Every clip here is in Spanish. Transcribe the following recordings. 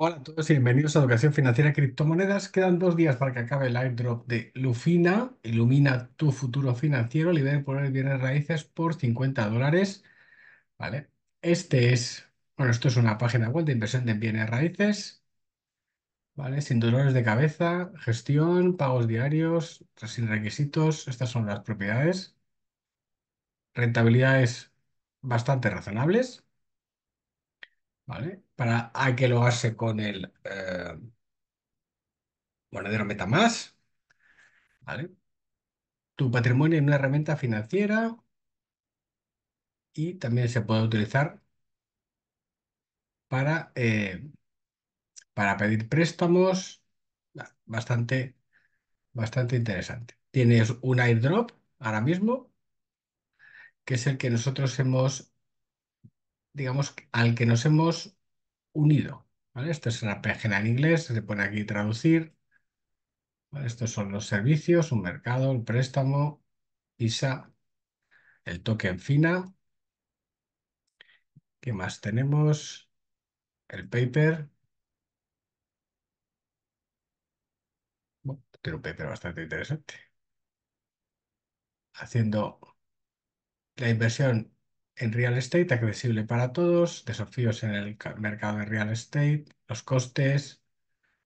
Hola a todos y bienvenidos a Educación Financiera Criptomonedas. Quedan dos días para que acabe el airdrop de Lufina. Ilumina tu futuro financiero, libera de poner bienes raíces por 50 dólares. Vale. Este es, bueno, esto es una página web de inversión de bienes raíces. Vale, sin dolores de cabeza, gestión, pagos diarios, sin requisitos. Estas son las propiedades. Rentabilidades bastante razonables. ¿vale? Para a que lo hace con el eh, monedero MetaMask, ¿vale? Tu patrimonio es una herramienta financiera y también se puede utilizar para, eh, para pedir préstamos. Bastante, bastante interesante. Tienes un airdrop ahora mismo, que es el que nosotros hemos digamos, al que nos hemos unido. ¿vale? Esto es una página en inglés, se pone aquí traducir. Estos son los servicios, un mercado, el préstamo, ISA, el token FINA. ¿Qué más tenemos? El paper. tiene un paper bastante interesante. Haciendo la inversión en real estate accesible para todos, desafíos en el mercado de real estate, los costes,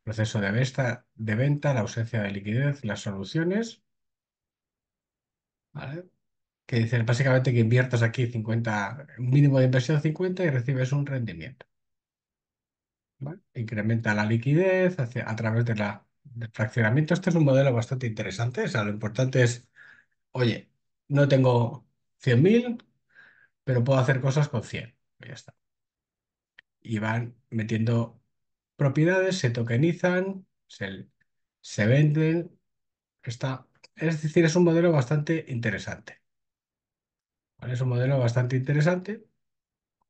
proceso de venta, de venta la ausencia de liquidez, las soluciones. Que dicen básicamente que inviertas aquí 50, un mínimo de inversión 50 y recibes un rendimiento. Incrementa la liquidez a través del fraccionamiento. Este es un modelo bastante interesante. sea, lo importante es, oye, no tengo 100.000, pero puedo hacer cosas con 100. Pues ya está. Y van metiendo propiedades, se tokenizan, se, se venden. Está, es decir, es un modelo bastante interesante. Es un modelo bastante interesante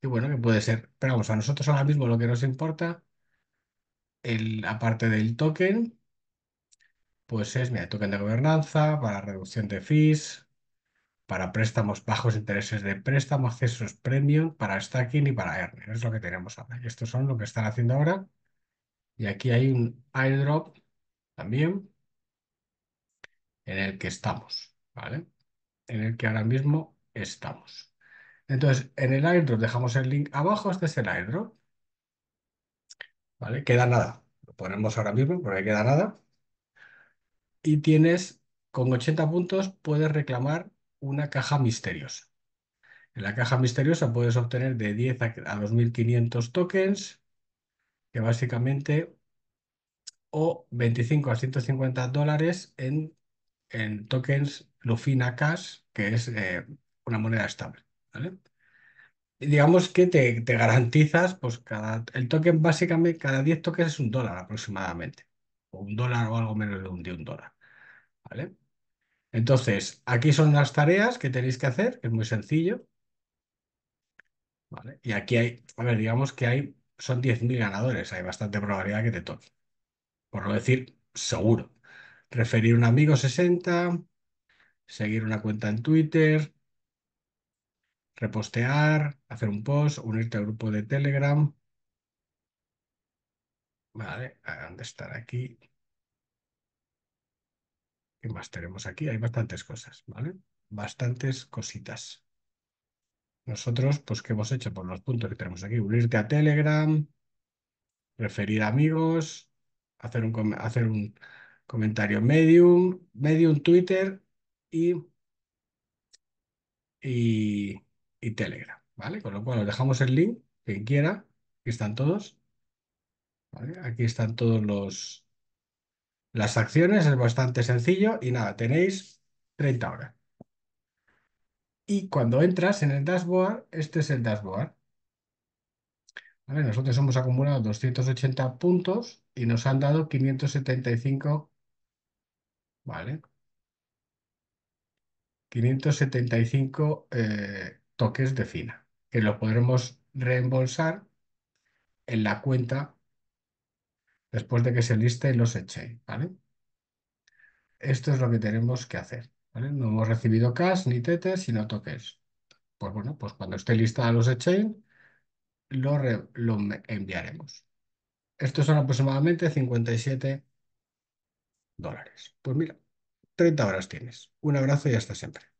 y bueno, que puede ser. Pero vamos, a nosotros ahora mismo lo que nos importa, el, aparte del token, pues es, mira, token de gobernanza para reducción de fees, para préstamos bajos intereses de préstamo, accesos premium, para stacking y para earning. Es lo que tenemos ahora. estos son lo que están haciendo ahora. Y aquí hay un airdrop también en el que estamos, ¿vale? En el que ahora mismo estamos. Entonces, en el airdrop dejamos el link abajo, este es el airdrop. ¿Vale? Queda nada. Lo ponemos ahora mismo porque queda nada. Y tienes, con 80 puntos, puedes reclamar una caja misteriosa. En la caja misteriosa puedes obtener de 10 a 2.500 tokens, que básicamente, o 25 a 150 dólares en, en tokens Lufina Cash, que es eh, una moneda estable. ¿vale? Y digamos que te, garantizas, pues cada, el token básicamente, cada 10 tokens es un dólar aproximadamente, o un dólar o algo menos de un, de un dólar. ¿vale? Entonces, aquí son las tareas que tenéis que hacer, es muy sencillo. Vale. Y aquí hay, a ver, digamos que hay, son 10.000 ganadores, hay bastante probabilidad que te toque. Por no decir, seguro. Referir un amigo 60, seguir una cuenta en Twitter, repostear, hacer un post, unirte al grupo de Telegram. Vale, dónde de estar aquí. ¿Qué más tenemos aquí? Hay bastantes cosas, ¿vale? Bastantes cositas. Nosotros, pues, ¿qué hemos hecho por pues los puntos que tenemos aquí? Unirte a Telegram, referir amigos, hacer un, hacer un comentario Medium, Medium Twitter y, y, Telegram, ¿vale? Con lo cual, os dejamos el link, quien quiera, aquí están todos. ¿vale? Aquí están todos los, las acciones es bastante sencillo y nada, tenéis 30 horas. Y cuando entras en el dashboard, este es el dashboard. ¿Vale? Nosotros hemos acumulado 280 puntos y nos han dado 575. ¿Vale? 575 eh, toques de FINA, que lo podremos reembolsar en la cuenta después de que se liste los eche, ¿vale? Esto es lo que tenemos que hacer, ¿vale? No hemos recibido cash ni tete, sino tokens. Pues bueno, pues cuando esté lista los exchange, lo enviaremos. Estos son aproximadamente 57 dólares. Pues mira, 30 horas tienes. Un abrazo y hasta siempre.